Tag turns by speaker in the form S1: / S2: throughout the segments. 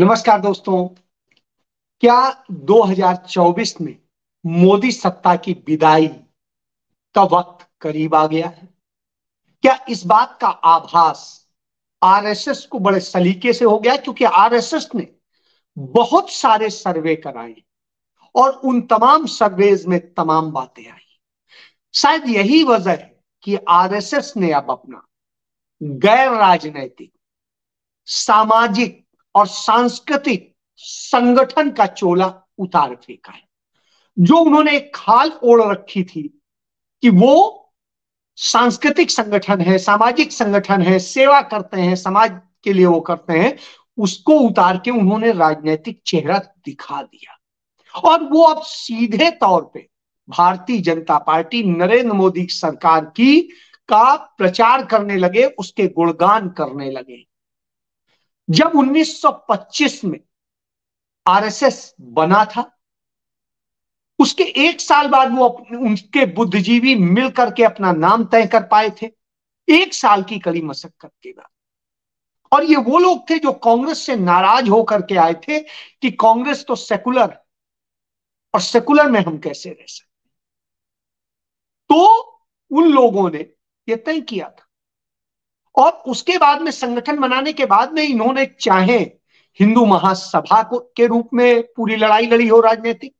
S1: नमस्कार दोस्तों क्या 2024 में मोदी सत्ता की विदाई का वक्त करीब आ गया है क्या इस बात का आभास आरएसएस को बड़े सलीके से हो गया क्योंकि आरएसएस ने बहुत सारे सर्वे कराए और उन तमाम सर्वेज में तमाम बातें आई शायद यही वजह है कि आरएसएस ने अब अपना गैर राजनैतिक सामाजिक और सांस्कृतिक संगठन का चोला उतार फेंका है जो उन्होंने एक खाल ओढ़ रखी थी कि वो सांस्कृतिक संगठन है सामाजिक संगठन है सेवा करते हैं समाज के लिए वो करते हैं उसको उतार के उन्होंने राजनीतिक चेहरा दिखा दिया और वो अब सीधे तौर पे भारतीय जनता पार्टी नरेंद्र मोदी सरकार की का प्रचार करने लगे उसके गुणगान करने लगे जब 1925 में आरएसएस बना था उसके एक साल बाद वो उनके बुद्धिजीवी मिल करके अपना नाम तय कर पाए थे एक साल की कड़ी मशक्कत के बाद और ये वो लोग थे जो कांग्रेस से नाराज होकर के आए थे कि कांग्रेस तो सेकुलर और सेकुलर में हम कैसे रह सकते तो उन लोगों ने यह तय किया था और उसके बाद में संगठन बनाने के बाद में इन्होंने चाहे हिंदू महासभा को के रूप में पूरी लड़ाई लड़ी हो राजनीतिक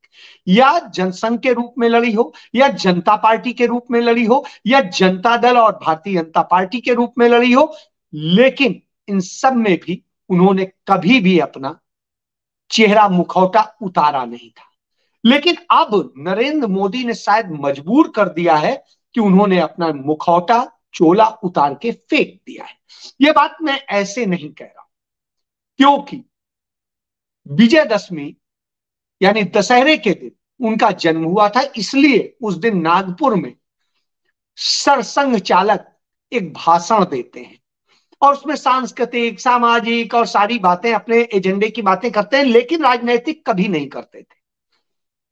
S1: या जनसंघ के रूप में लड़ी हो या जनता पार्टी के रूप में लड़ी हो या जनता दल और भारतीय जनता पार्टी के रूप में लड़ी हो लेकिन इन सब में भी उन्होंने कभी भी अपना चेहरा मुखौटा उतारा नहीं था लेकिन अब नरेंद्र मोदी ने शायद मजबूर कर दिया है कि उन्होंने अपना मुखौटा चोला उतार के फेंक दिया है यह बात मैं ऐसे नहीं कह रहा क्योंकि विजयदशमी यानी दशहरे के दिन उनका जन्म हुआ था इसलिए उस दिन नागपुर में सरसंग चालक एक भाषण देते हैं और उसमें सांस्कृतिक सामाजिक और सारी बातें अपने एजेंडे की बातें करते हैं लेकिन राजनैतिक कभी नहीं करते थे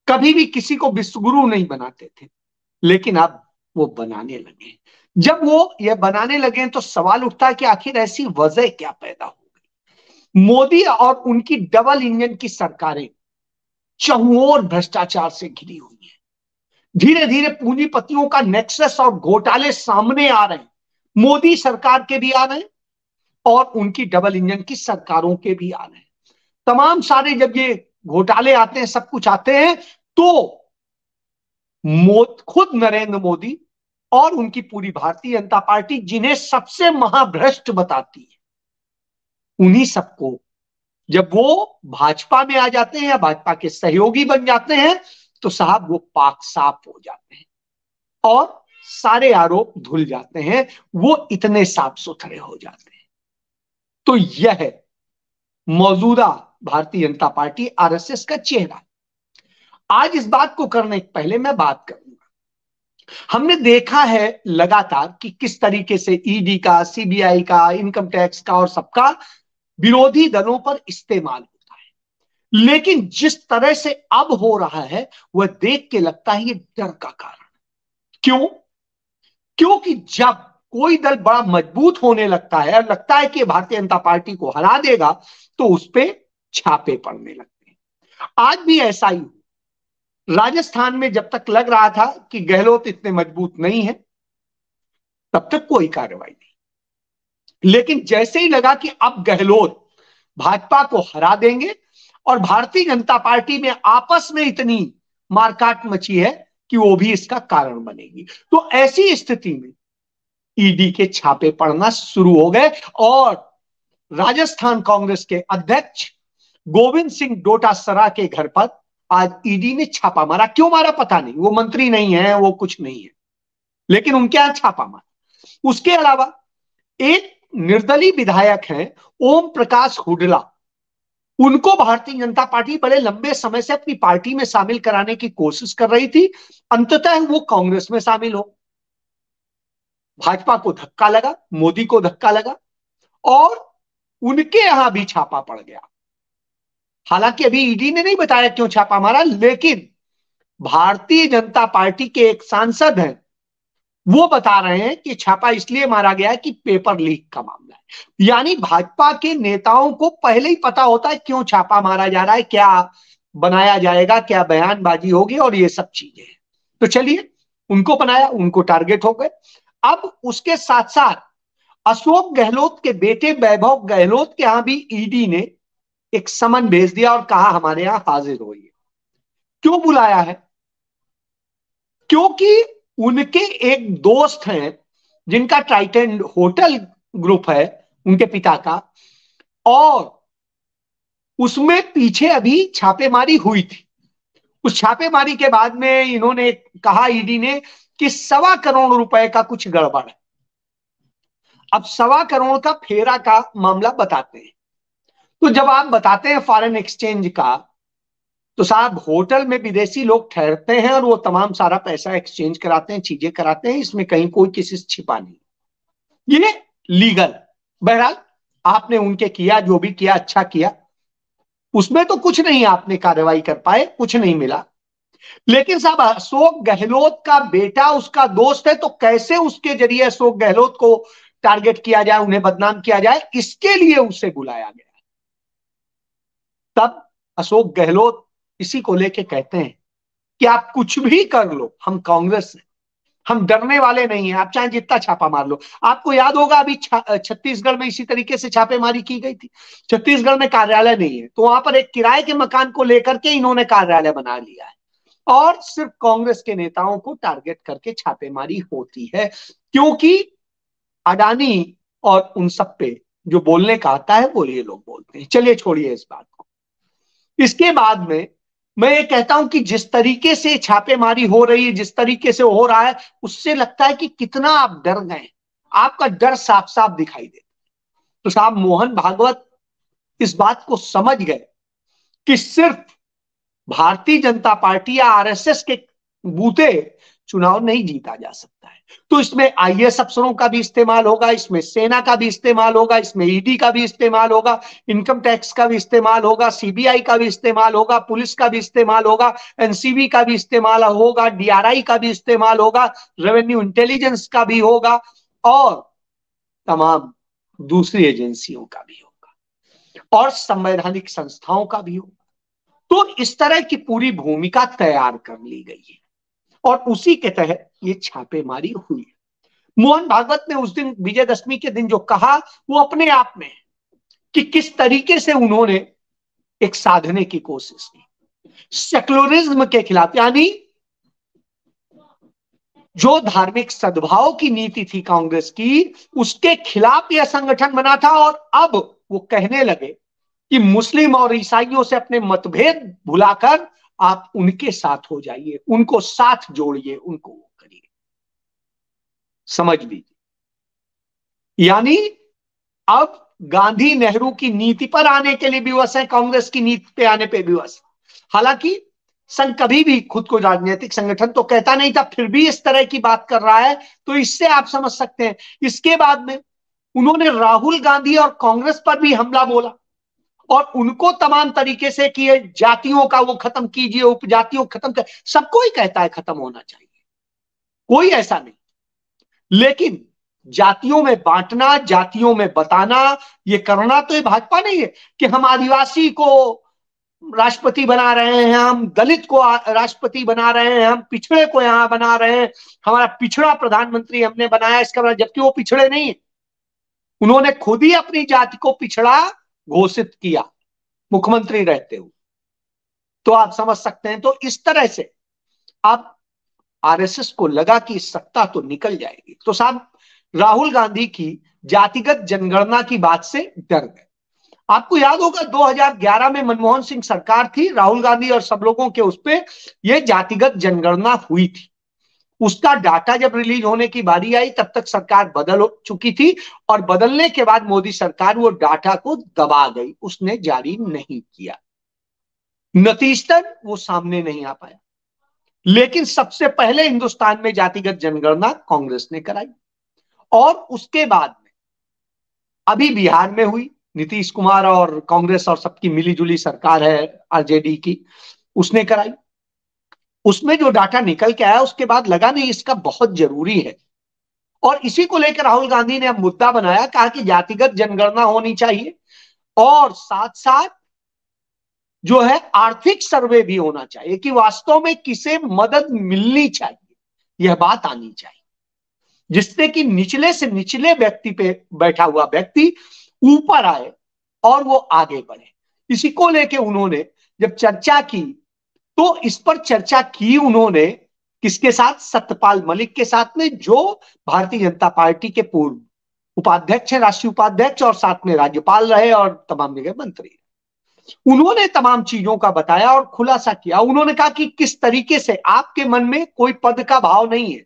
S1: कभी भी किसी को विश्वगुरु नहीं बनाते थे लेकिन आप वो बनाने लगे जब वो ये बनाने लगे तो सवाल उठता है कि आखिर ऐसी वजह क्या पैदा हो गई मोदी और उनकी डबल इंजन की सरकारें चहुओर भ्रष्टाचार से घिरी हुई है धीरे धीरे पूंजीपतियों का नेक्सस और घोटाले सामने आ रहे हैं मोदी सरकार के भी आ रहे हैं और उनकी डबल इंजन की सरकारों के भी आ रहे हैं तमाम सारे जब ये घोटाले आते हैं सब कुछ आते हैं तो खुद नरेंद्र मोदी और उनकी पूरी भारतीय जनता पार्टी जिन्हें सबसे महाभ्रष्ट बताती है उन्हीं सबको जब वो भाजपा में आ जाते हैं या भाजपा के सहयोगी बन जाते हैं तो साहब वो पाक साफ हो जाते हैं और सारे आरोप धुल जाते हैं वो इतने साफ सुथरे हो जाते हैं तो यह मौजूदा भारतीय जनता पार्टी आरएसएस का चेहरा आज इस बात को करने पहले मैं बात करूंगा हमने देखा है लगातार कि किस तरीके से ईडी e का सीबीआई का इनकम टैक्स का और सबका विरोधी दलों पर इस्तेमाल होता है लेकिन जिस तरह से अब हो रहा है वह देख के लगता है ये डर का कारण क्यों क्योंकि जब कोई दल बड़ा मजबूत होने लगता है और लगता है कि भारतीय जनता पार्टी को हरा देगा तो उस पर छापे पड़ने लगते हैं आज भी ऐसा ही हुआ राजस्थान में जब तक लग रहा था कि गहलोत इतने मजबूत नहीं है तब तक कोई कार्रवाई नहीं लेकिन जैसे ही लगा कि अब गहलोत भाजपा को हरा देंगे और भारतीय जनता पार्टी में आपस में इतनी मारकाट मची है कि वो भी इसका कारण बनेगी तो ऐसी स्थिति में ईडी e के छापे पड़ना शुरू हो गए और राजस्थान कांग्रेस के अध्यक्ष गोविंद सिंह डोटासरा के घर पर आज ईडी e ने छापा मारा क्यों मारा पता नहीं वो मंत्री नहीं है वो कुछ नहीं है लेकिन उनके यहां छापा मारा उसके अलावा एक निर्दलीय विधायक है ओम प्रकाश हुडला उनको भारतीय जनता पार्टी बड़े लंबे समय से अपनी पार्टी में शामिल कराने की कोशिश कर रही थी अंततः वो कांग्रेस में शामिल हो भाजपा को धक्का लगा मोदी को धक्का लगा और उनके यहां भी छापा पड़ गया हालांकि अभी ईडी e ने नहीं बताया क्यों छापा मारा लेकिन भारतीय जनता पार्टी के एक सांसद हैं वो बता रहे हैं कि छापा इसलिए मारा गया कि पेपर लीक का मामला है यानी भाजपा के नेताओं को पहले ही पता होता है क्यों छापा मारा जा रहा है क्या बनाया जाएगा क्या बयानबाजी होगी और ये सब चीजें हैं तो चलिए उनको बनाया उनको टारगेट हो गए अब उसके साथ साथ अशोक गहलोत के बेटे वैभव गहलोत के यहां भी ईडी e ने एक समन भेज दिया और कहा हमारे यहां हाजिर हो ये क्यों बुलाया है क्योंकि उनके एक दोस्त हैं जिनका ट्राइटेंड होटल ग्रुप है उनके पिता का और उसमें पीछे अभी छापेमारी हुई थी उस छापेमारी के बाद में इन्होंने कहा ईडी ने कि सवा करोड़ रुपए का कुछ गड़बड़ है अब सवा करोड़ का फेरा का मामला बताते हैं तो जब आप बताते हैं फॉरेन एक्सचेंज का तो साहब होटल में विदेशी लोग ठहरते हैं और वो तमाम सारा पैसा एक्सचेंज कराते हैं चीजें कराते हैं इसमें कहीं कोई किसी से छिपा नहीं ये लीगल बहरहाल आपने उनके किया जो भी किया अच्छा किया उसमें तो कुछ नहीं आपने कार्रवाई कर पाए कुछ नहीं मिला लेकिन साहब अशोक गहलोत का बेटा उसका दोस्त है तो कैसे उसके जरिए अशोक गहलोत को टारगेट किया जाए उन्हें बदनाम किया जाए इसके लिए उसे बुलाया गया तब अशोक गहलोत इसी को लेके कहते हैं कि आप कुछ भी कर लो हम कांग्रेस हैं हम डरने वाले नहीं हैं आप चाहे जितना छापा मार लो आपको याद होगा अभी छत्तीसगढ़ में इसी तरीके से छापेमारी की गई थी छत्तीसगढ़ में कार्यालय नहीं है तो वहां पर एक किराए के मकान को लेकर के इन्होंने कार्यालय बना लिया है और सिर्फ कांग्रेस के नेताओं को टारगेट करके छापेमारी होती है क्योंकि अडानी और उन सब पे जो बोलने का आता है वो ये लोग बोलते हैं चलिए छोड़िए इस बात को इसके बाद में मैं ये कहता हूं कि जिस तरीके से छापेमारी हो रही है जिस तरीके से हो रहा है उससे लगता है कि कितना आप डर गए आपका डर साफ साफ दिखाई दे तो साहब मोहन भागवत इस बात को समझ गए कि सिर्फ भारतीय जनता पार्टी या आरएसएस के बूते चुनाव नहीं जीता जा सकता है तो इसमें एस अफसरों का भी इस्तेमाल होगा इसमें सेना का भी इस्तेमाल होगा इसमें ईडी का भी इस्तेमाल होगा इनकम टैक्स का भी इस्तेमाल होगा सीबीआई का भी इस्तेमाल होगा पुलिस का भी इस्तेमाल होगा एनसीबी का भी इस्तेमाल होगा डीआरआई का भी इस्तेमाल होगा रेवेन्यू इंटेलिजेंस का भी होगा और तमाम दूसरी एजेंसियों का भी होगा और संवैधानिक संस्थाओं का भी होगा तो इस तरह की पूरी भूमिका तैयार कर ली गई है और उसी के तहत ये छापेमारी हुई मोहन भागवत ने उस दिन विजयदशमी के दिन जो कहा वो अपने आप में कि किस तरीके से उन्होंने एक साधने की कोशिश की सेक्युलरिज्म के खिलाफ यानी जो धार्मिक सद्भाव की नीति थी कांग्रेस की उसके खिलाफ यह संगठन बना था और अब वो कहने लगे कि मुस्लिम और ईसाइयों से अपने मतभेद भुलाकर आप उनके साथ हो जाइए उनको साथ जोड़िए उनको वो करिए समझ लीजिए यानी अब गांधी नेहरू की नीति पर आने के लिए विवश है कांग्रेस की नीति पे आने पे विवश हालांकि संघ कभी भी खुद को राजनीतिक संगठन तो कहता नहीं था फिर भी इस तरह की बात कर रहा है तो इससे आप समझ सकते हैं इसके बाद में उन्होंने राहुल गांधी और कांग्रेस पर भी हमला बोला और उनको तमाम तरीके से किए जातियों का वो खत्म कीजिए उपजातियों खत्म कर सबको ही कहता है खत्म होना चाहिए कोई ऐसा नहीं लेकिन जातियों में बांटना जातियों में बताना ये करना तो ये भाजपा नहीं है कि हम आदिवासी को राष्ट्रपति बना रहे हैं हम दलित को राष्ट्रपति बना रहे हैं हम पिछड़े को यहां बना रहे हैं हमारा पिछड़ा प्रधानमंत्री हमने बनाया इसका मतलब जबकि वो पिछड़े नहीं है उन्होंने खुद ही अपनी जाति को पिछड़ा घोषित किया मुख्यमंत्री रहते हुए तो आप समझ सकते हैं तो इस तरह से आप आरएसएस को लगा कि सत्ता तो निकल जाएगी तो साहब राहुल गांधी की जातिगत जनगणना की बात से डर गए आपको याद होगा 2011 में मनमोहन सिंह सरकार थी राहुल गांधी और सब लोगों के उस पर यह जातिगत जनगणना हुई थी उसका डाटा जब रिलीज होने की बारी आई तब तक सरकार बदल हो चुकी थी और बदलने के बाद मोदी सरकार वो डाटा को दबा गई उसने जारी नहीं किया नतीजतन वो सामने नहीं आ पाया लेकिन सबसे पहले हिंदुस्तान में जातिगत जनगणना कांग्रेस ने कराई और उसके बाद में अभी बिहार में हुई नीतीश कुमार और कांग्रेस और सबकी मिलीजुली सरकार है आरजेडी की उसने कराई उसमें जो डाटा निकल के आया उसके बाद लगा नहीं इसका बहुत जरूरी है और इसी को लेकर राहुल गांधी ने अब मुद्दा बनाया कहा कि जातिगत जनगणना होनी चाहिए और साथ साथ जो है आर्थिक सर्वे भी होना चाहिए कि वास्तव में किसे मदद मिलनी चाहिए यह बात आनी चाहिए जिससे कि निचले से निचले व्यक्ति पे बैठा हुआ व्यक्ति ऊपर आए और वो आगे बढ़े इसी को लेके उन्होंने जब चर्चा की तो इस पर चर्चा की उन्होंने किसके साथ सत्यपाल मलिक के साथ में जो भारतीय जनता पार्टी के पूर्व उपाध्यक्ष है राष्ट्रीय उपाध्यक्ष और साथ में राज्यपाल रहे और तमाम जगह मंत्री उन्होंने तमाम चीजों का बताया और खुलासा किया उन्होंने कहा कि किस तरीके से आपके मन में कोई पद का भाव नहीं है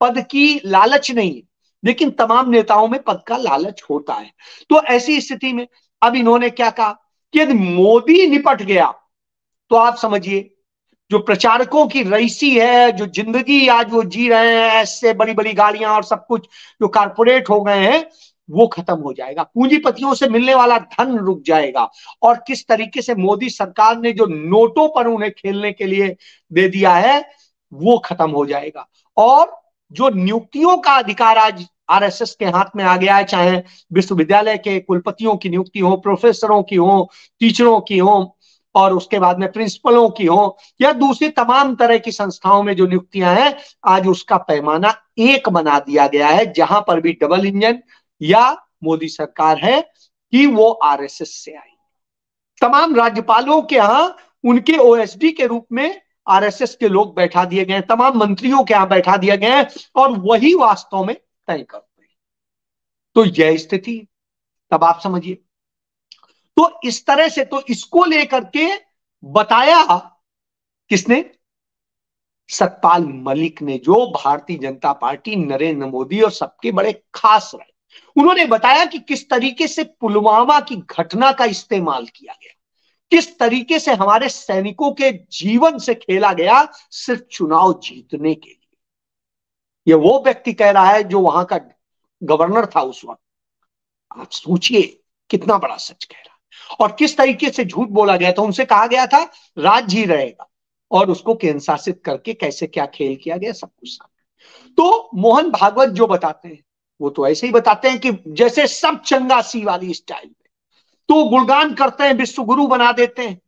S1: पद की लालच नहीं है लेकिन तमाम नेताओं में पद का लालच होता है तो ऐसी स्थिति में अब इन्होंने क्या कहा कि यदि मोदी निपट गया तो आप समझिए जो प्रचारकों की रईसी है जो जिंदगी आज वो जी रहे हैं ऐसे बड़ी बड़ी गाड़ियां और सब कुछ जो कारपोरेट हो गए हैं वो खत्म हो जाएगा पूंजीपतियों से मिलने वाला धन रुक जाएगा और किस तरीके से मोदी सरकार ने जो नोटों पर उन्हें खेलने के लिए दे दिया है वो खत्म हो जाएगा और जो नियुक्तियों का अधिकार आज आरएसएस के हाथ में आ गया है चाहे विश्वविद्यालय के कुलपतियों की नियुक्ति हो प्रोफेसरों की हो टीचरों की हो और उसके बाद में प्रिंसिपलों की हो या दूसरी तमाम तरह की संस्थाओं में जो नियुक्तियां हैं आज उसका पैमाना एक बना दिया गया है जहां पर भी डबल इंजन या मोदी सरकार है कि वो आरएसएस से आई तमाम राज्यपालों के यहां उनके ओएसडी के रूप में आरएसएस के लोग बैठा दिए गए तमाम मंत्रियों के यहाँ बैठा दिए गए हैं और वही वास्तव में तय करते हैं तो यह स्थिति तब आप समझिए तो इस तरह से तो इसको लेकर के बताया किसने सतपाल मलिक ने जो भारतीय जनता पार्टी नरेंद्र मोदी और सबके बड़े खास रहे उन्होंने बताया कि किस तरीके से पुलवामा की घटना का इस्तेमाल किया गया किस तरीके से हमारे सैनिकों के जीवन से खेला गया सिर्फ चुनाव जीतने के लिए यह वो व्यक्ति कह रहा है जो वहां का गवर्नर था उस वक्त आप सोचिए कितना बड़ा सच कह रहा और किस तरीके से झूठ बोला गया था उनसे कहा गया था राज्य ही रहेगा और उसको केंद्रशासित करके कैसे क्या खेल किया गया सब कुछ तो मोहन भागवत जो बताते हैं वो तो ऐसे ही बताते हैं कि जैसे सब चंगासी वाली स्टाइल में तो गुणगान करते हैं विश्व गुरु बना देते हैं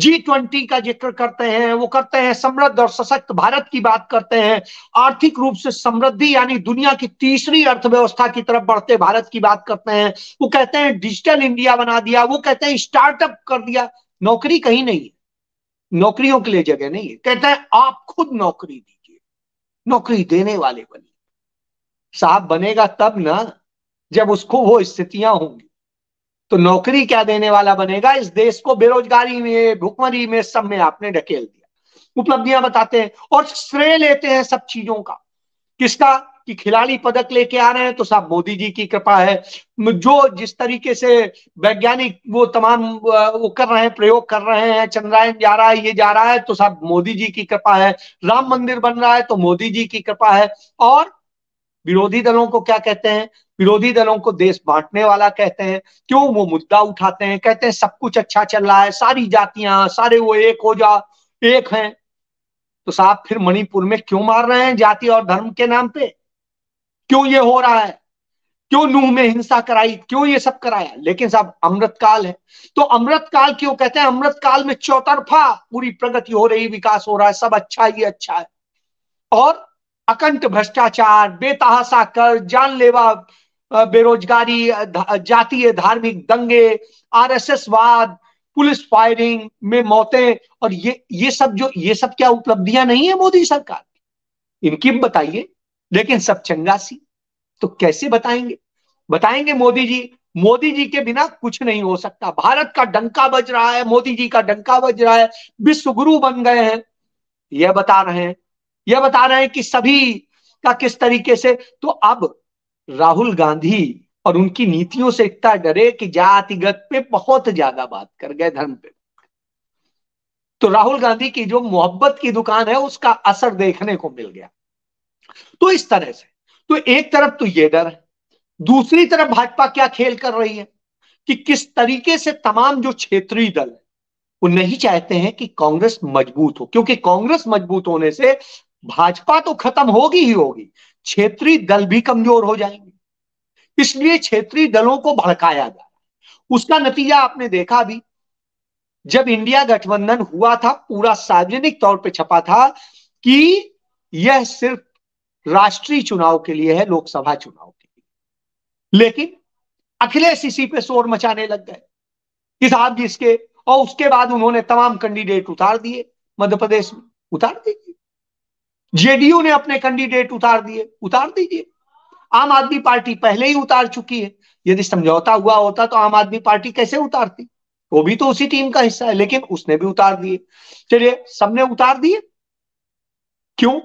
S1: जी ट्वेंटी का जिक्र करते हैं वो करते हैं समृद्ध और सशक्त भारत की बात करते हैं आर्थिक रूप से समृद्धि यानी दुनिया की तीसरी अर्थव्यवस्था की तरफ बढ़ते भारत की बात करते हैं वो कहते हैं डिजिटल इंडिया बना दिया वो कहते हैं स्टार्टअप कर दिया नौकरी कहीं नहीं है नौकरियों के लिए जगह नहीं है कहते हैं आप खुद नौकरी दीजिए नौकरी देने वाले बनिए साहब बनेगा तब ना जब उसको वो स्थितियां होंगी तो नौकरी क्या देने वाला बनेगा इस देश को बेरोजगारी में भुखमरी में सब में आपने ढकेल दिया उपलब्धियां बताते हैं और श्रेय लेते हैं सब चीजों का किसका कि खिलाड़ी पदक लेके आ रहे हैं तो साहब मोदी जी की कृपा है जो जिस तरीके से वैज्ञानिक वो तमाम वो कर रहे हैं प्रयोग कर रहे हैं चंद्रायन जा रहा है ये जा रहा है तो साहब मोदी जी की कृपा है राम मंदिर बन रहा है तो मोदी जी की कृपा है और विरोधी दलों को क्या कहते हैं विरोधी दलों को देश बांटने वाला कहते हैं क्यों वो मुद्दा उठाते हैं कहते हैं सब कुछ अच्छा चल रहा है सारी जातियां सारे वो एक हो जा एक हैं तो साहब फिर मणिपुर में क्यों मार रहे हैं जाति और धर्म के नाम पे क्यों ये हो रहा है क्यों नूह में हिंसा कराई क्यों ये सब कराया लेकिन साहब अमृत काल है तो अमृत काल क्यों कहते हैं अमृत काल में चौतरफा पूरी प्रगति हो रही विकास हो रहा है सब अच्छा ही अच्छा है और अकंठ भ्रष्टाचार बेतहासा कर जानलेवा बेरोजगारी जातीय धार्मिक दंगे आरएसएसवाद पुलिस फायरिंग में मौतें और ये ये सब जो ये सब क्या उपलब्धियां नहीं है मोदी सरकार की इनकी बताइए लेकिन सब चंगा सी तो कैसे बताएंगे बताएंगे मोदी जी मोदी जी के बिना कुछ नहीं हो सकता भारत का डंका बज रहा है मोदी जी का डंका बज रहा है विश्व गुरु बन गए हैं यह बता रहे हैं यह बता रहे हैं कि सभी का किस तरीके से तो अब राहुल गांधी और उनकी नीतियों से इतना डरे कि जातिगत पे बहुत ज्यादा बात कर गए धर्म पे तो राहुल गांधी की जो मोहब्बत की दुकान है उसका असर देखने को मिल गया तो इस तरह से तो एक तरफ तो ये डर है दूसरी तरफ भाजपा क्या खेल कर रही है कि किस तरीके से तमाम जो क्षेत्रीय दल है वो नहीं चाहते हैं कि कांग्रेस मजबूत हो क्योंकि कांग्रेस मजबूत होने से भाजपा तो खत्म होगी ही होगी क्षेत्रीय दल भी कमजोर हो जाएंगे इसलिए क्षेत्रीय दलों को भड़काया जा रहा उसका नतीजा आपने देखा भी जब इंडिया गठबंधन हुआ था पूरा सार्वजनिक तौर पर छपा था कि यह सिर्फ राष्ट्रीय चुनाव के लिए है लोकसभा चुनाव के लिए लेकिन अखिलेश इसी पे शोर मचाने लग गए कि साहब जी इसके और उसके बाद उन्होंने तमाम कैंडिडेट उतार दिए मध्य प्रदेश में उतार दिए जेडीयू ने अपने कैंडिडेट उतार दिए उतार दीजिए आम आदमी पार्टी पहले ही उतार चुकी है यदि समझौता हुआ होता तो आम आदमी पार्टी कैसे उतारती वो भी तो उसी टीम का हिस्सा है लेकिन उसने भी उतार दिए चलिए सबने उतार दिए क्यों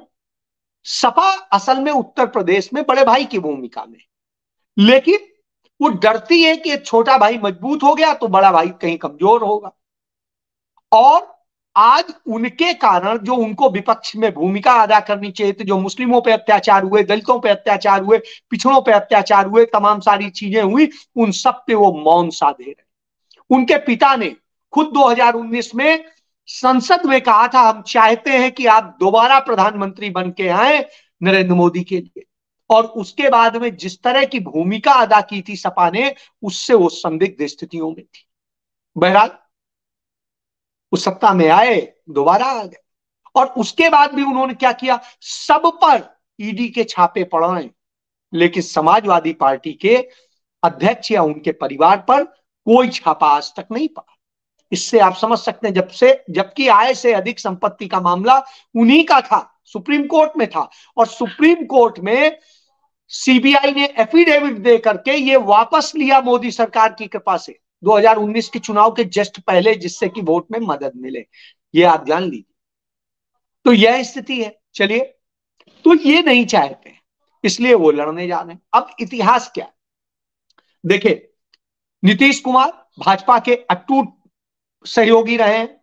S1: सपा असल में उत्तर प्रदेश में बड़े भाई की भूमिका में लेकिन वो डरती है कि छोटा भाई मजबूत हो गया तो बड़ा भाई कहीं कमजोर होगा और आज उनके कारण जो उनको विपक्ष में भूमिका अदा करनी चाहिए थी तो जो मुस्लिमों पर अत्याचार हुए दलितों पर अत्याचार हुए पिछड़ों पर अत्याचार हुए तमाम सारी चीजें हुई उन सब पे वो मौन साधे रहे उनके पिता ने खुद 2019 में संसद में कहा था हम चाहते हैं कि आप दोबारा प्रधानमंत्री बन के आए नरेंद्र मोदी के लिए और उसके बाद में जिस तरह की भूमिका अदा की थी सपा ने उससे वो संदिग्ध स्थितियों में थी बहरहाल उस सत्ता में आए दोबारा आ गए और उसके बाद भी उन्होंने क्या किया सब पर ईडी के छापे पड़ाए लेकिन समाजवादी पार्टी के अध्यक्ष या उनके परिवार पर कोई छापा आज तक नहीं पड़ा इससे आप समझ सकते हैं जब से जबकि आय से अधिक संपत्ति का मामला उन्हीं का था सुप्रीम कोर्ट में था और सुप्रीम कोर्ट में सीबीआई ने एफिडेविट दे करके ये वापस लिया मोदी सरकार की कृपा से 2019 के चुनाव के जस्ट पहले जिससे कि वोट में मदद मिले ये आप जान लीजिए तो यह स्थिति है चलिए तो ये नहीं चाहते इसलिए वो लड़ने जा रहे हैं अब इतिहास क्या देखिए नीतीश कुमार भाजपा के अटूट सहयोगी रहे हैं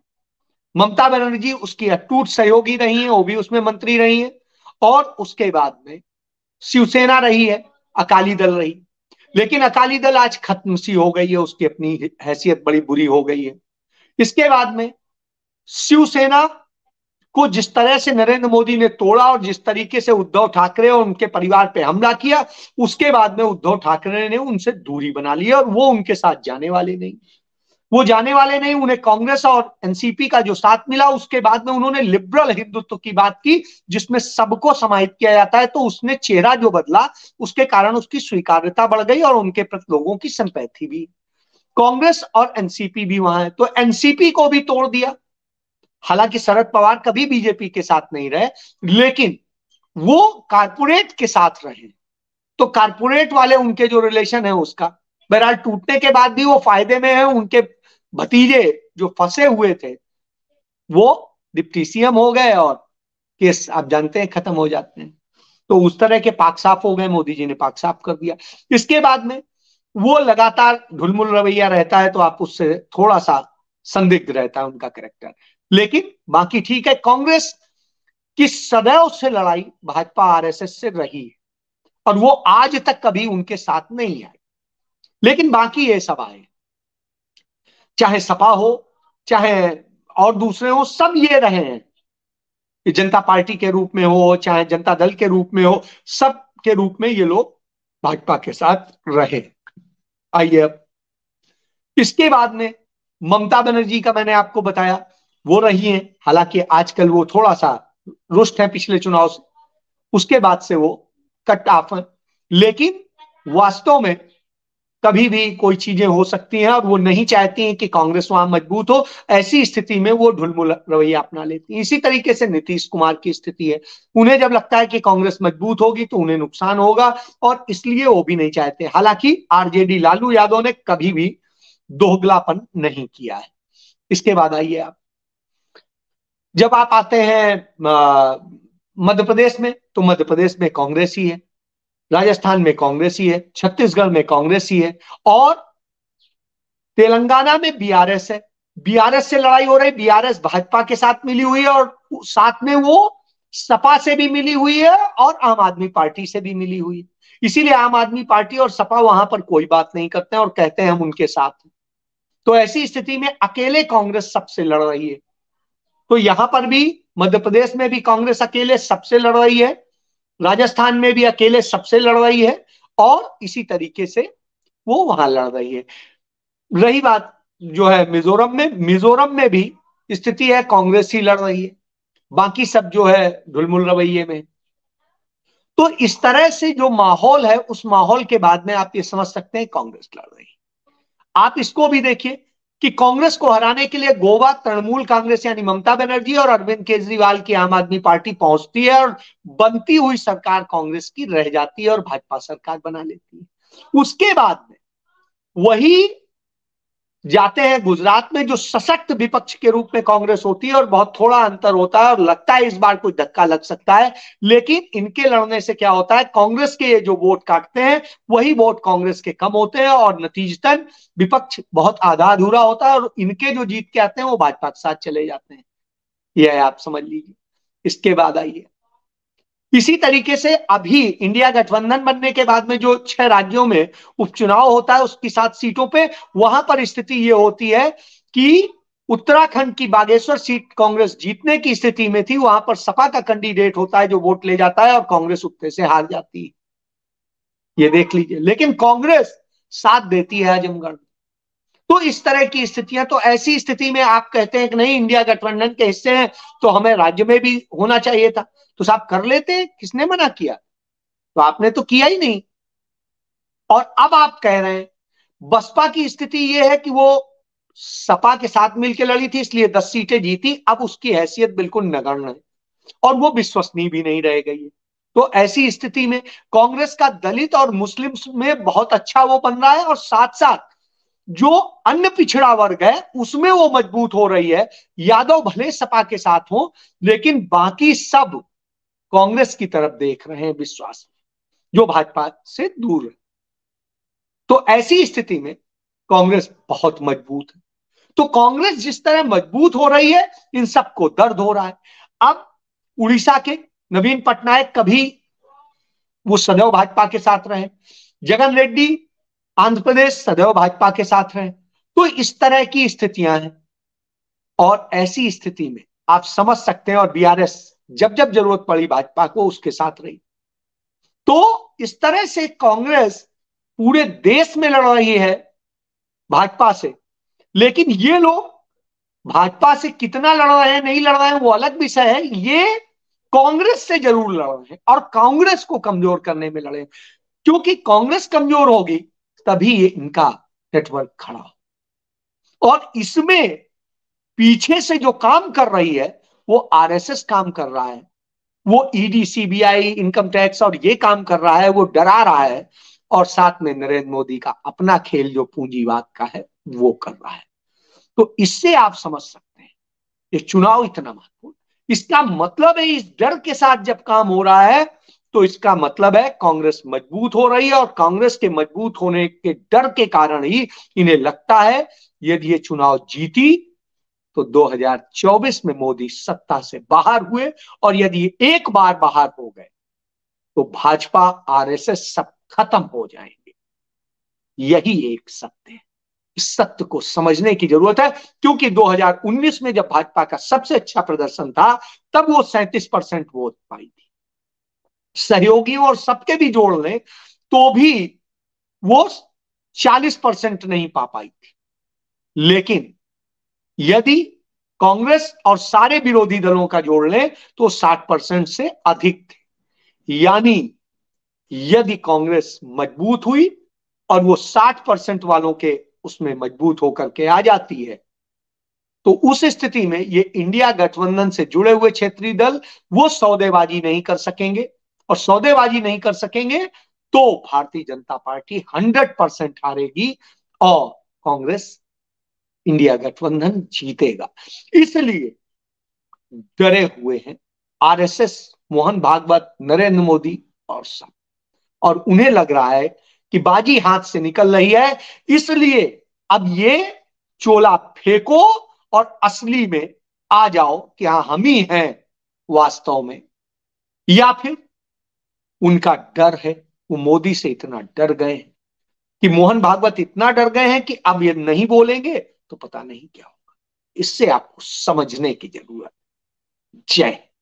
S1: ममता बनर्जी उसकी अटूट सहयोगी रही है वो भी उसमें मंत्री रही है और उसके बाद में शिवसेना रही है अकाली दल रही लेकिन अकाली दल आज खत्म सी हो गई है उसकी अपनी हैसियत बड़ी बुरी हो गई है इसके बाद में शिवसेना को जिस तरह से नरेंद्र मोदी ने तोड़ा और जिस तरीके से उद्धव ठाकरे और उनके परिवार पे हमला किया उसके बाद में उद्धव ठाकरे ने उनसे दूरी बना ली और वो उनके साथ जाने वाले नहीं वो जाने वाले नहीं उन्हें कांग्रेस और एनसीपी का जो साथ मिला उसके बाद में उन्होंने लिबरल हिंदुत्व की बात की जिसमें सबको समाहित किया जाता है तो उसने चेहरा जो बदला उसके कारण उसकी स्वीकार्यता बढ़ गई और उनके प्रति लोगों की संपैथी भी कांग्रेस और एनसीपी भी वहां है तो एनसीपी को भी तोड़ दिया हालांकि शरद पवार कभी बीजेपी के साथ नहीं रहे लेकिन वो कारपोरेट के साथ रहे तो कारपोरेट वाले उनके जो रिलेशन है उसका बहरहाल टूटने के बाद भी वो फायदे में है उनके भतीजे जो फंसे हुए थे वो डिप्टी सीएम हो गए और केस आप जानते हैं खत्म हो जाते हैं तो उस तरह के पाक साफ हो गए मोदी जी ने पाक साफ कर दिया इसके बाद में वो लगातार ढुलमुल रवैया रहता है तो आप उससे थोड़ा सा संदिग्ध रहता है उनका करेक्टर लेकिन बाकी ठीक है कांग्रेस की सदैव से लड़ाई भाजपा आरएसएस से रही है और वो आज तक कभी उनके साथ नहीं आई लेकिन बाकी ये सब आए चाहे सपा हो चाहे और दूसरे हो सब ये रहे हैं जनता पार्टी के रूप में हो चाहे जनता दल के रूप में हो सब के रूप में ये लोग भाजपा के साथ रहे आइए अब इसके बाद में ममता बनर्जी का मैंने आपको बताया वो रही हैं हालांकि आजकल वो थोड़ा सा रुष्ट है पिछले चुनाव से उसके बाद से वो कट ऑफ लेकिन वास्तव में कभी भी कोई चीजें हो सकती हैं और वो नहीं चाहती हैं कि कांग्रेस वहां मजबूत हो ऐसी स्थिति में वो ढुलमुल रवैया अपना लेती है इसी तरीके से नीतीश कुमार की स्थिति है उन्हें जब लगता है कि कांग्रेस मजबूत होगी तो उन्हें नुकसान होगा और इसलिए वो भी नहीं चाहते हालांकि आरजेडी लालू यादव ने कभी भी दोहगलापन नहीं किया है इसके बाद आइए आप जब आप आते हैं मध्य प्रदेश में तो मध्य प्रदेश में कांग्रेस ही है राजस्थान में कांग्रेस ही है छत्तीसगढ़ में कांग्रेस ही है और तेलंगाना में बीआरएस है बीआरएस से लड़ाई हो रही बीआरएस भाजपा के साथ मिली हुई है और साथ में वो सपा से भी मिली हुई है और आम आदमी पार्टी से भी मिली हुई है इसीलिए आम आदमी पार्टी और सपा वहां पर कोई बात नहीं करते हैं और कहते हैं हम उनके साथ तो ऐसी स्थिति में अकेले कांग्रेस सबसे लड़ रही है तो यहां पर भी मध्य प्रदेश में भी कांग्रेस अकेले सबसे लड़ रही है राजस्थान में भी अकेले सबसे लड़ रही है और इसी तरीके से वो वहां लड़ रही है रही बात जो है मिजोरम में मिजोरम में भी स्थिति है कांग्रेस ही लड़ रही है बाकी सब जो है ढुलमुल रवैये में तो इस तरह से जो माहौल है उस माहौल के बाद में आप ये समझ सकते हैं कांग्रेस लड़ रही है आप इसको भी देखिए कि कांग्रेस को हराने के लिए गोवा तृणमूल कांग्रेस यानी ममता बनर्जी और अरविंद केजरीवाल की आम आदमी पार्टी पहुंचती है और बनती हुई सरकार कांग्रेस की रह जाती है और भाजपा सरकार बना लेती है उसके बाद में वही जाते हैं गुजरात में जो सशक्त विपक्ष के रूप में कांग्रेस होती है और बहुत थोड़ा अंतर होता है और लगता है इस बार कोई धक्का लग सकता है लेकिन इनके लड़ने से क्या होता है कांग्रेस के ये जो वोट काटते हैं वही वोट कांग्रेस के कम होते हैं और नतीजतन विपक्ष बहुत आधा अधूरा होता है और इनके जो जीत के आते हैं वो भाजपा के साथ चले जाते हैं यह आप समझ लीजिए इसके बाद आइए इसी तरीके से अभी इंडिया गठबंधन बनने के बाद में जो छह राज्यों में उपचुनाव होता है उसकी सात सीटों पे वहां पर स्थिति ये होती है कि उत्तराखंड की बागेश्वर सीट कांग्रेस जीतने की स्थिति में थी वहां पर सपा का कैंडिडेट होता है जो वोट ले जाता है और कांग्रेस उत्ते से हार जाती है ये देख लीजिए लेकिन कांग्रेस साथ देती है आजमगढ़ तो इस तरह की स्थितियां तो ऐसी स्थिति में आप कहते हैं कि नहीं इंडिया गठबंधन के हिस्से हैं तो हमें राज्य में भी होना चाहिए था तो साहब कर लेते किसने मना किया तो आपने तो किया ही नहीं और अब आप कह रहे हैं बसपा की स्थिति यह है कि वो सपा के साथ मिलकर लड़ी थी इसलिए दस सीटें जीती अब उसकी हैसियत बिल्कुल नगण्य है और वो विश्वसनीय भी नहीं रह गई है तो ऐसी स्थिति में कांग्रेस का दलित और मुस्लिम में बहुत अच्छा वो बन रहा है और साथ साथ जो अन्य पिछड़ा वर्ग है उसमें वो मजबूत हो रही है यादव भले सपा के साथ हो लेकिन बाकी सब कांग्रेस की तरफ देख रहे हैं विश्वास जो भाजपा से दूर है तो ऐसी स्थिति में कांग्रेस बहुत मजबूत है तो कांग्रेस जिस तरह मजबूत हो रही है इन सबको दर्द हो रहा है अब उड़ीसा के नवीन पटनायक कभी वो सदैव भाजपा के साथ रहे जगन रेड्डी आंध्र प्रदेश सदैव भाजपा के साथ रहे तो इस तरह की स्थितियां हैं और ऐसी स्थिति में आप समझ सकते हैं और बीआरएस जब जब जरूरत पड़ी भाजपा को उसके साथ रही तो इस तरह से कांग्रेस पूरे देश में लड़ रही है भाजपा से लेकिन ये लोग भाजपा से कितना लड़ रहे हैं नहीं लड़ रहे हैं वो अलग विषय है ये कांग्रेस से जरूर लड़ रहे हैं और कांग्रेस को कमजोर करने में लड़े क्योंकि कांग्रेस कमजोर होगी तभी ये इनका नेटवर्क खड़ा हो और इसमें पीछे से जो काम कर रही है वो आरएसएस काम कर रहा है वो ईडी सीबीआई इनकम टैक्स और ये काम कर रहा है वो डरा रहा है और साथ में नरेंद्र मोदी का अपना खेल जो पूंजीवाद का है वो कर रहा है तो इससे आप समझ सकते हैं ये चुनाव इतना महत्वपूर्ण इसका मतलब है इस डर के साथ जब काम हो रहा है तो इसका मतलब है कांग्रेस मजबूत हो रही है और कांग्रेस के मजबूत होने के डर के कारण ही इन्हें लगता है यदि ये चुनाव जीती तो 2024 में मोदी सत्ता से बाहर हुए और यदि एक बार बाहर हो गए तो भाजपा आरएसएस सब खत्म हो जाएंगे यही एक सत्य है इस सत्य को समझने की जरूरत है क्योंकि 2019 में जब भाजपा का सबसे अच्छा प्रदर्शन था तब वो सैंतीस परसेंट वोट पाई थी सहयोगी और सबके भी जोड़ लें तो भी वो 40 परसेंट नहीं पा पाई थी लेकिन यदि कांग्रेस और सारे विरोधी दलों का जोड़ ले तो 60 परसेंट से अधिक थे यानी यदि कांग्रेस मजबूत हुई और वो 60 परसेंट वालों के उसमें मजबूत होकर के आ जाती है तो उस स्थिति में ये इंडिया गठबंधन से जुड़े हुए क्षेत्रीय दल वो सौदेबाजी नहीं कर सकेंगे और सौदेबाजी नहीं कर सकेंगे तो भारतीय जनता पार्टी हंड्रेड परसेंट हारेगी और कांग्रेस इंडिया गठबंधन जीतेगा इसलिए डरे हुए हैं आरएसएस मोहन भागवत नरेंद्र मोदी और सब और उन्हें लग रहा है कि बाजी हाथ से निकल रही है इसलिए अब ये चोला फेंको और असली में आ जाओ कि हाँ हम ही हैं वास्तव में या फिर उनका डर है वो मोदी से इतना डर गए हैं कि मोहन भागवत इतना डर गए हैं कि अब ये नहीं बोलेंगे तो पता नहीं क्या होगा इससे आपको समझने की जरूरत जय